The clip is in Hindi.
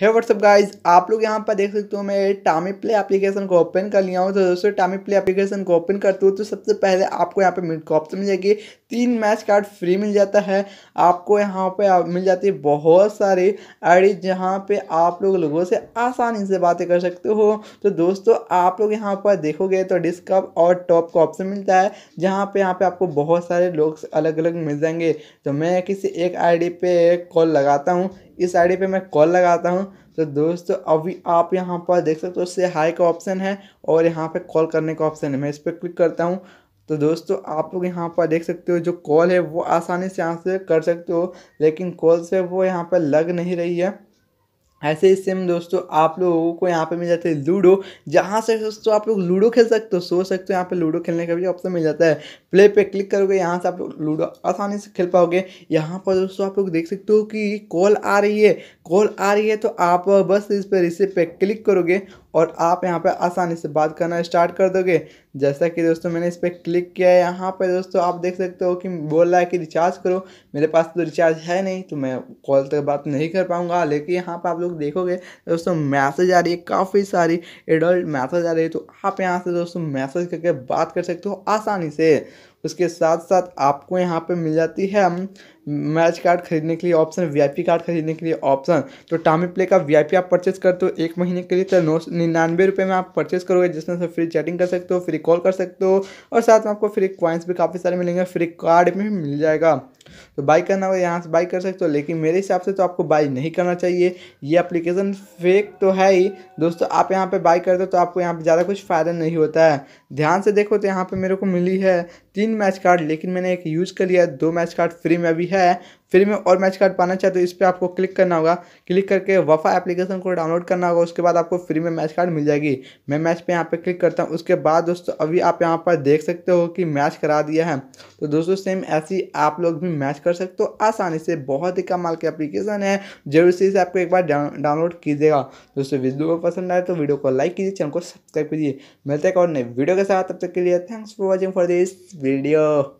है व्हाट्सअप गाइज आप लोग यहाँ पर देख सकते हो मैं टामी प्ले एप्लीकेशन को ओपन कर लिया हूँ तो दोस्तों टामी प्ले एप्लीकेशन को ओपन करते हो तो सबसे पहले आपको यहाँ पे मिड का ऑप्शन मिल जाएगी तीन मैच कार्ड फ्री मिल जाता है आपको यहाँ पे मिल जाती है बहुत सारी आईडी जहाँ पे आप लोग लोगों से आसानी से बातें कर सकते हो तो दोस्तों आप लोग यहाँ पर देखोगे तो डिस्कअप और टॉप का ऑप्शन मिलता है जहाँ पर यहाँ पर आपको बहुत सारे लोग अलग अलग मिल जाएंगे तो मैं किसी एक आई पे कॉल लगाता हूँ इस आईडी पे मैं कॉल लगाता हूँ तो दोस्तों अभी आप यहाँ पर देख सकते हो इससे हाई का ऑप्शन है और यहाँ पे कॉल करने का ऑप्शन है मैं इस पर क्लिक करता हूँ तो दोस्तों आप लोग यहाँ पर देख सकते हो जो कॉल है वो आसानी से यहाँ से कर सकते हो लेकिन कॉल से वो यहाँ पर लग नहीं रही है ऐसे ही सेम दोस्तों आप लोगों को यहाँ पे मिल जाता है लूडो जहाँ से दोस्तों आप लोग लूडो खेल सकते हो सोच सकते हो यहाँ पे लूडो खेलने का भी ऑप्शन मिल जाता है प्ले पे क्लिक करोगे यहाँ से आप लोग लूडो आसानी से खेल पाओगे यहाँ पर दोस्तों आप लोग देख सकते हो कि कॉल आ रही है कॉल आ रही है तो आप बस इस पर रिसिप पे क्लिक करोगे और आप यहाँ पर आसानी से बात करना स्टार्ट कर दोगे जैसा कि दोस्तों मैंने इस पर क्लिक किया है यहाँ पर दोस्तों आप देख सकते हो कि बोल रहा है कि रिचार्ज करो मेरे पास तो रिचार्ज है नहीं तो मैं कॉल तक बात नहीं कर पाऊँगा लेकिन यहाँ पर आप लोग देखोगे दोस्तों मैसेज आ रही है काफ़ी सारी एडल्ट मैसेज आ रही है तो आप यहाँ से दोस्तों मैसेज करके बात कर सकते हो आसानी से उसके साथ साथ आपको यहाँ पे मिल जाती है मैच कार्ड खरीदने के लिए ऑप्शन वीआईपी कार्ड खरीदने के लिए ऑप्शन तो टामी प्ले का वीआईपी आप परचेज करते हो एक महीने के लिए तो नौ निन्यानवे रुपये में आप परचेज करोगे जिसमें से फ्री चैटिंग कर सकते हो फ्री कॉल कर सकते हो और साथ में आपको फ्री क्वाइंस भी काफ़ी सारे मिलेंगे फ्री कार्ड में मिल जाएगा तो बाई करना होगा यहाँ से बाई कर सकते हो लेकिन मेरे हिसाब से तो आपको बाई नहीं करना चाहिए ये एप्लीकेशन फेक तो है ही दोस्तों आप यहाँ पे बाई करते हो तो आपको यहाँ पे ज़्यादा कुछ फ़ायदा नहीं होता है ध्यान से देखो तो यहाँ पे मेरे को मिली है तीन मैच कार्ड लेकिन मैंने एक यूज़ कर लिया दो मैच कार्ड फ्री में अभी है फ्री में और मैच कार्ड पाना चाहे तो इस पर आपको क्लिक करना होगा क्लिक करके वफा एप्लीकेशन को डाउनलोड करना होगा उसके बाद आपको फ्री में मैच कार्ड मिल जाएगी मैं मैच पे यहाँ पे क्लिक करता हूँ उसके बाद दोस्तों अभी आप यहाँ पर देख सकते हो कि मैच करा दिया है तो दोस्तों सेम ऐसी आप लोग भी मैच कर सकते हो आसानी से बहुत ही कमाल की एप्लीकेशन है जरूर से इसे आपको एक बार डाउनलोड कीजिएगा दोस्तों वीडियो को पसंद आए तो वीडियो को लाइक कीजिए चैनल को सब्सक्राइब कीजिए मिलते हैं और नई वीडियो वीडियो के साथ तब तक के लिए thanks for watching for this video